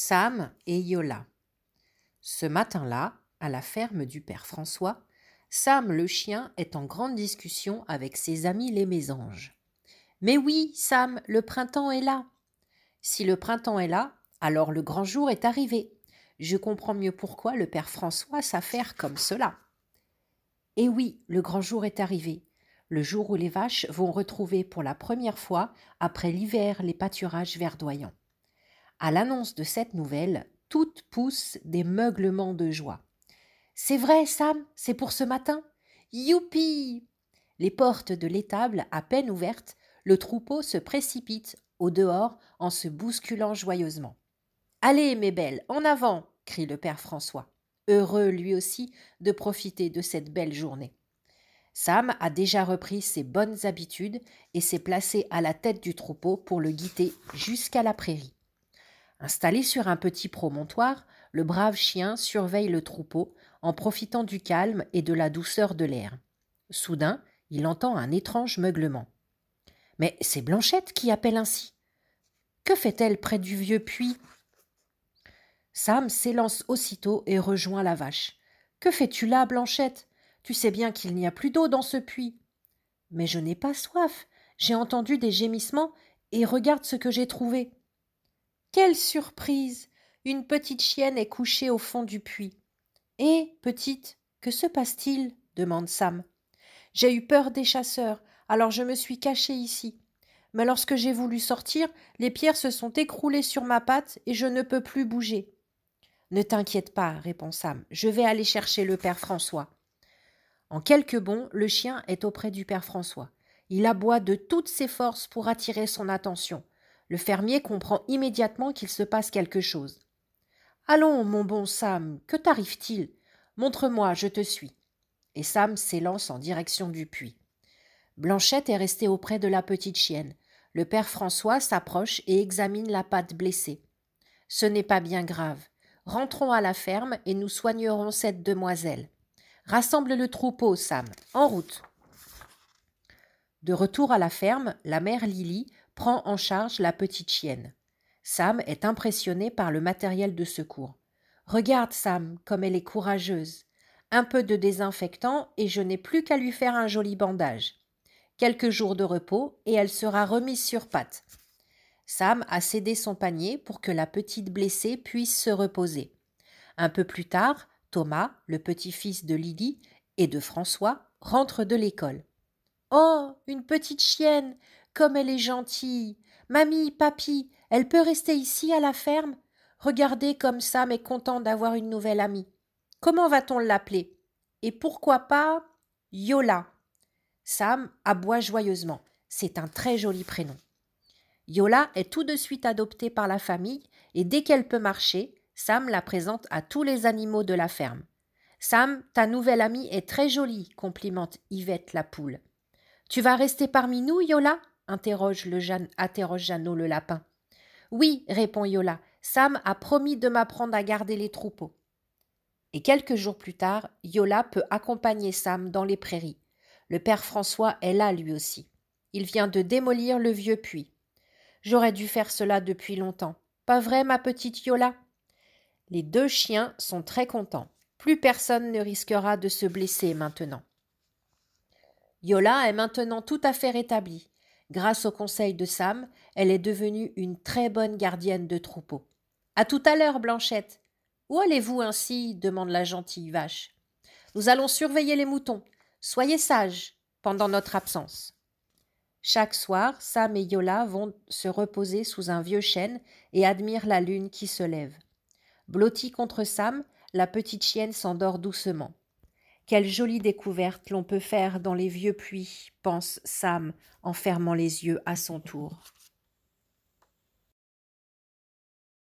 Sam et Yola. Ce matin-là, à la ferme du père François, Sam le chien est en grande discussion avec ses amis les mésanges. Mais oui, Sam, le printemps est là. Si le printemps est là, alors le grand jour est arrivé. Je comprends mieux pourquoi le père François s'affaire comme cela. Et eh oui, le grand jour est arrivé, le jour où les vaches vont retrouver pour la première fois, après l'hiver, les pâturages verdoyants. À l'annonce de cette nouvelle, toutes poussent des meuglements de joie. C'est vrai, Sam, c'est pour ce matin. Youpi Les portes de l'étable à peine ouvertes, le troupeau se précipite au dehors en se bousculant joyeusement. Allez, mes belles, en avant crie le père François, heureux lui aussi de profiter de cette belle journée. Sam a déjà repris ses bonnes habitudes et s'est placé à la tête du troupeau pour le guider jusqu'à la prairie. Installé sur un petit promontoire, le brave chien surveille le troupeau en profitant du calme et de la douceur de l'air. Soudain, il entend un étrange meuglement. Mais c'est Blanchette qui appelle ainsi. Que fait-elle près du vieux puits Sam s'élance aussitôt et rejoint la vache. Que fais-tu là, Blanchette Tu sais bien qu'il n'y a plus d'eau dans ce puits. Mais je n'ai pas soif. J'ai entendu des gémissements et regarde ce que j'ai trouvé. Quelle surprise Une petite chienne est couchée au fond du puits. Et, eh, petite, que se passe-t-il demande Sam. J'ai eu peur des chasseurs, alors je me suis cachée ici. Mais lorsque j'ai voulu sortir, les pierres se sont écroulées sur ma patte et je ne peux plus bouger. Ne t'inquiète pas, répond Sam, je vais aller chercher le père François. En quelques bonds, le chien est auprès du père François. Il aboie de toutes ses forces pour attirer son attention. Le fermier comprend immédiatement qu'il se passe quelque chose. Allons, mon bon Sam, que t'arrive-t-il Montre-moi, je te suis. Et Sam s'élance en direction du puits. Blanchette est restée auprès de la petite chienne. Le père François s'approche et examine la patte blessée. Ce n'est pas bien grave. Rentrons à la ferme et nous soignerons cette demoiselle. Rassemble le troupeau, Sam. En route. De retour à la ferme, la mère Lily prend en charge la petite chienne. Sam est impressionné par le matériel de secours. Regarde, Sam, comme elle est courageuse. Un peu de désinfectant et je n'ai plus qu'à lui faire un joli bandage. Quelques jours de repos et elle sera remise sur pattes. Sam a cédé son panier pour que la petite blessée puisse se reposer. Un peu plus tard, Thomas, le petit-fils de Lily et de François, rentre de l'école. Oh, une petite chienne comme elle est gentille. Mamie, papy, elle peut rester ici à la ferme? Regardez comme Sam est content d'avoir une nouvelle amie. Comment va-t-on l'appeler? Et pourquoi pas Yola? Sam aboie joyeusement. C'est un très joli prénom. Yola est tout de suite adoptée par la famille et dès qu'elle peut marcher, Sam la présente à tous les animaux de la ferme. Sam, ta nouvelle amie est très jolie, complimente Yvette la poule. Tu vas rester parmi nous, Yola interroge, le jeune interroge Jeannot le lapin. Oui, répond Yola, Sam a promis de m'apprendre à garder les troupeaux. Et quelques jours plus tard, Yola peut accompagner Sam dans les prairies. Le père François est là lui aussi. Il vient de démolir le vieux puits. J'aurais dû faire cela depuis longtemps. Pas vrai, ma petite Yola Les deux chiens sont très contents. Plus personne ne risquera de se blesser maintenant. Yola est maintenant tout à fait rétablie. Grâce au conseil de Sam, elle est devenue une très bonne gardienne de troupeau. À tout à l'heure, Blanchette. Où allez-vous ainsi demande la gentille vache. Nous allons surveiller les moutons. Soyez sages pendant notre absence. Chaque soir, Sam et Yola vont se reposer sous un vieux chêne et admirent la lune qui se lève. Blottie contre Sam, la petite chienne s'endort doucement. Quelle jolie découverte l'on peut faire dans les vieux puits, pense Sam en fermant les yeux à son tour.